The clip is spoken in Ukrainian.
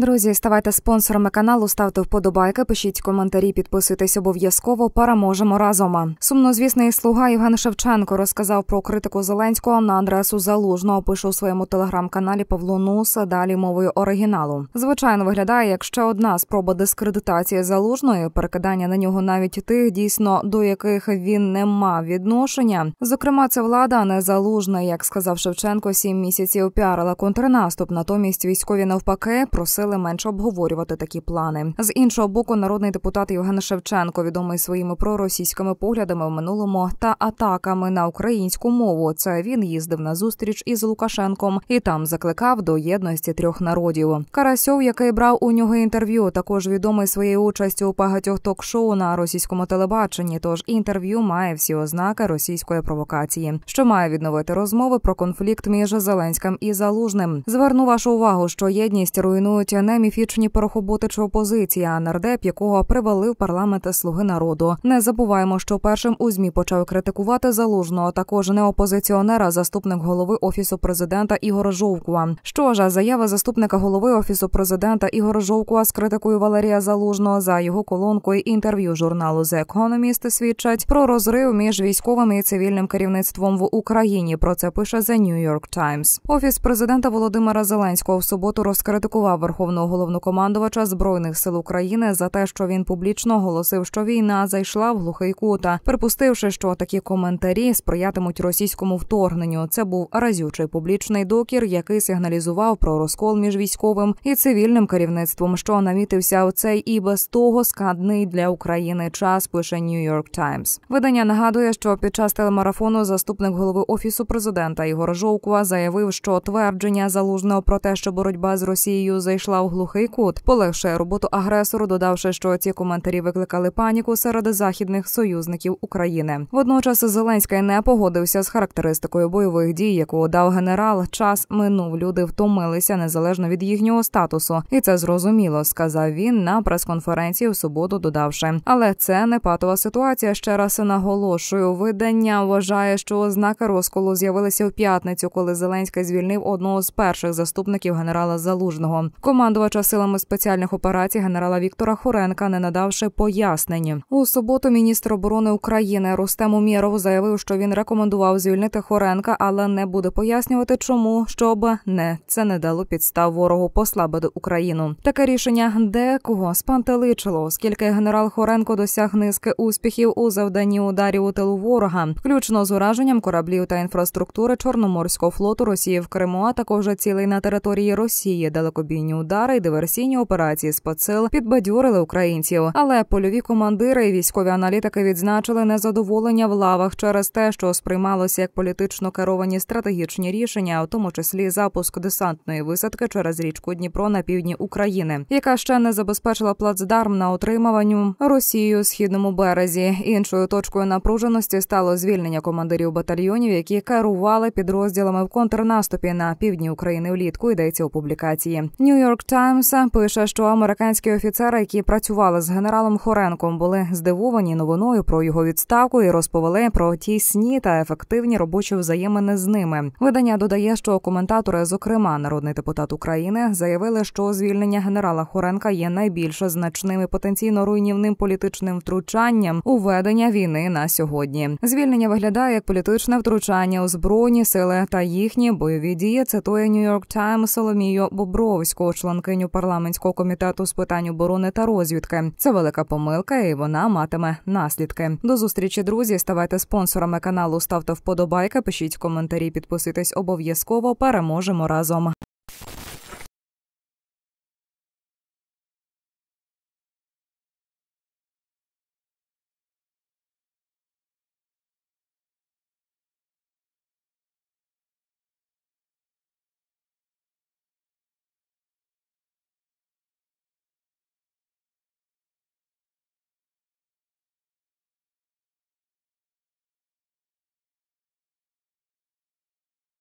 Друзі, ставайте спонсорами каналу, ставте вподобайки, пишіть коментарі, підписуйтесь обов'язково. Переможемо разом. Сумнозвісний слуга Євген Шевченко розказав про критику Зеленського на адресу залужного. Пише у своєму телеграм-каналі Павло Нус, далі мовою оригіналу. Звичайно, виглядає як ще одна спроба дискредитації залужної, перекидання на нього навіть тих, дійсно до яких він не мав відношення. Зокрема, це влада не залужна, як сказав Шевченко, сім місяців піарила контрнаступ. Натомість військові навпаки просили вирішили менше обговорювати такі плани. З іншого боку, народний депутат Євген Шевченко, відомий своїми проросійськими поглядами в минулому та атаками на українську мову. Це він їздив на зустріч із Лукашенком і там закликав до єдності трьох народів. Карасьов, який брав у нього інтерв'ю, також відомий своєю участю у багатьох ток-шоу на російському телебаченні. Тож інтерв'ю має всі ознаки російської провокації, що має відновити розмови про конфлікт між Зеленським і Залужним. Зверну вашу увагу, що єдність руйнують не міфічні перехоботи чи опозиція, а нардеп, якого привалив парламент слуги народу. Не забуваємо, що першим у змі почав критикувати залужного також не опозиціонера, заступник голови офісу президента Ігора Жовкова. Що ж, заява заступника голови офісу президента Ігора Жовкова з критикою Валерія Залужного за його колонкою інтерв'ю журналу «The Economist» свідчать про розрив між військовим і цивільним керівництвом в Україні. Про це пише The New York Times. Офіс президента Володимира Зеленського в суботу розкритикував Верховну. Верховного головнокомандувача збройних сил України за те, що він публічно оголосив, що війна зайшла в глухий кута, припустивши, що такі коментарі сприятимуть російському вторгненню. Це був разючий публічний докір, який сигналізував про розкол між військовим і цивільним керівництвом, що намітився в цей і без того складний для України час. Пише New York Times. Видання нагадує, що під час телемарафону заступник голови офісу президента Ігор Жовкова заявив, що твердження залужного про те, що боротьба з Росією зайшла послав глухий кут, полегшує роботу агресору, додавши, що ці коментарі викликали паніку серед західних союзників України. Водночас Зеленський не погодився з характеристикою бойових дій, яку дав генерал. Час минув, люди втомилися незалежно від їхнього статусу, і це зрозуміло, сказав він на прес-конференції в суботу, додавши. Але це не патова ситуація. Ще раз наголошую. Видання вважає, що ознаки розколу з'явилися в п'ятницю, коли Зеленський звільнив одного з перших заступників генерала Залужного. Команда командувача силами спеціальних операцій генерала Віктора Хоренка, не надавши пояснень. У суботу міністр оборони України Рустем Умєров заявив, що він рекомендував звільнити Хоренка, але не буде пояснювати, чому щоб не це не дало підстав ворогу послабити Україну. Таке рішення декого спантеличило, оскільки генерал Хоренко досяг низки успіхів у завданні ударів у тилу ворога, включно з ураженням кораблів та інфраструктури Чорноморського флоту Росії в Криму, а також цілий на території Росії далекобійні удари удари і диверсійні операції спецсил підбадьорили українців. Але польові командири і військові аналітики відзначили незадоволення в лавах через те, що сприймалося як політично керовані стратегічні рішення, у тому числі запуск десантної висадки через річку Дніпро на півдні України, яка ще не забезпечила плацдарм на отримуванню Росією східному березі. Іншою точкою напруженості стало звільнення командирів батальйонів, які керували підрозділами в контрнаступі на півдні України влітку. Йдеться у публікації New York York Times пише, що американські офіцери, які працювали з генералом Хоренком, були здивовані новиною про його відставку і розповіли про тісні та ефективні робочі взаємини з ними. Видання додає, що коментатори, зокрема народний депутат України, заявили, що звільнення генерала Хоренка є найбільш значним і потенційно руйнівним політичним втручанням у ведення війни на сьогодні. Звільнення виглядає як політичне втручання у збройні сили та їхні бойові дії. Це Цитує Нью-Йорк Таймс Соломію Бобровського членкиню парламентського комітету з питань оборони та розвідки. Це велика помилка, і вона матиме наслідки. До зустрічі друзі. Ставайте спонсорами каналу. Ставте вподобайки, пишіть коментарі, підписуйтесь обов'язково. Переможемо разом.